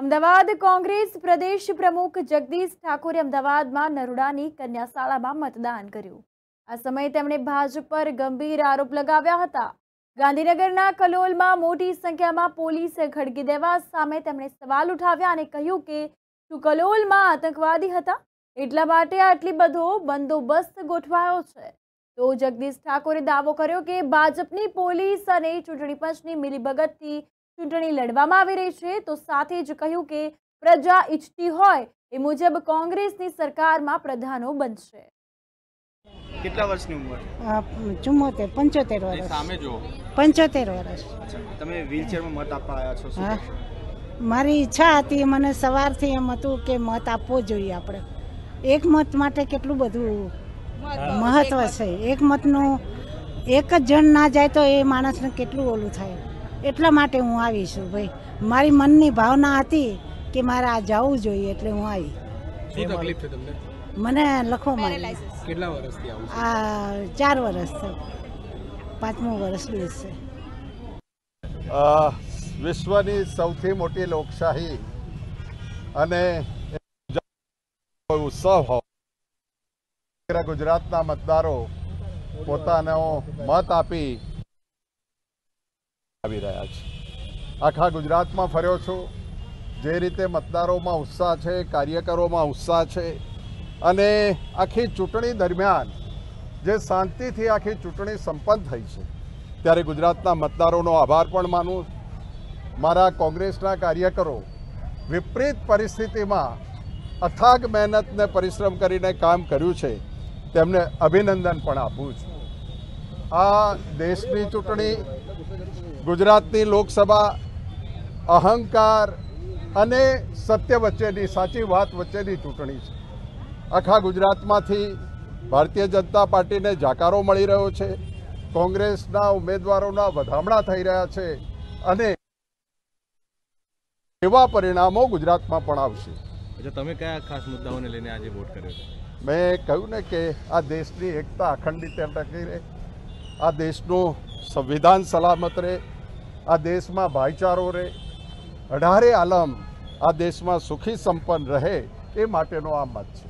અમદાવાદ કોંગ્રેસ પ્રદેશ પ્રમુખ જગદીશ ઠાકોરે અમદાવાદમાં નરુડાની કન્યાશાળામાં મતદાન કર્યું આ સમયે તેમણે ભાજપ પર ગંભીર આરોપ લગાવ્યા હતા ગાંધીનગરના કલોલમાં મોટી સંખ્યામાં પોલીસે ખડકી દેવા સામે તેમણે સવાલ ઉઠાવ્યા અને કહ્યું કે શું કલોલમાં આતંકવાદી હતા એટલા માટે આટલી બધો બંદોબસ્ત ગોઠવાયો છે તો જગદીશ ઠાકોરે દાવો કર્યો કે ભાજપની પોલીસ અને ચૂંટણી પંચની મિલીભગતથી ચૂંટણી લડવામાં આવી રહી છે તો સાથે જ કહ્યું કે પ્રજા ઈચ્છતી હોય એ મુજબ કોંગ્રેસની સરકારમાં પ્રધાનો બનશે કેટલા વર્ષની ઉંમર ચુમ્મોતેર પંચોતેર વર્ષ સામે જો પંચોતેર વર્ષ તમે વ્હીલચેરમાં મત આપવા આવ્યા છો મારી ઈચ્છા હતી મને સવારથી એમ હતું કે મત આપવો જોઈએ આપણે એક મત માટે કેટલું બધું મહત્વ છે એક મતનું એક જ જણ ના જાય તો એ માણસને કેટલું ઓલું થાય એટલા માટે હું આવી છું ભાઈ મારી મનની ભાવના હતી કે મારે આ જવું જોઈએ એટલે હું આવી મને લખવા માંડી કેટલા આ ચાર વર્ષ છે પાંચમું વર્ષ બેસશે વિશ્વની સૌથી મોટી લોકશાહી અને ઉત્સવ હોય ગુજરાતના મતદારો પોતાનો મત આપી આવી રહ્યા છે આખા ગુજરાતમાં ફર્યો છું જે રીતે મતદારોમાં ઉત્સાહ છે કાર્યકરોમાં ઉત્સાહ છે અને આખી ચૂંટણી દરમિયાન જે શાંતિથી આખી ચૂંટણી સંપન્ન થઈ છે ત્યારે ગુજરાતના મતદારોનો આભાર પણ માનું મારા કોંગ્રેસના કાર્યકરો વિપરીત પરિસ્થિતિમાં અથાગ મહેનતને પરિશ્રમ કરીને કામ કર્યું છે તેમને અભિનંદન પણ આપું છું આ દેશની ચૂંટણી ગુજરાતની લોકસભા અહંકાર અને સત્ય વચ્ચેની સાચી વાત વચ્ચેની ચૂંટણી છે આખા ગુજરાતમાંથી ભારતીય જનતા પાર્ટીને જાકારો મળી રહ્યો છે કોંગ્રેસના ઉમેદવારોના વધામણા થઈ રહ્યા છે અને એવા પરિણામો ગુજરાતમાં પણ આવશે તમે કયા ખાસ મુદ્દાઓને લઈને આજે વોટ કર્યો મેં કહ્યું ને કે આ દેશની એકતા અખંડિત ટકી રહે આ દેશનું સંવિધાન સલામત રહે આ દેશમાં ભાઈચારો રહે અઢારે આલમ આ દેશમાં સુખી સંપન્ન રહે એ માટેનો આ મત છે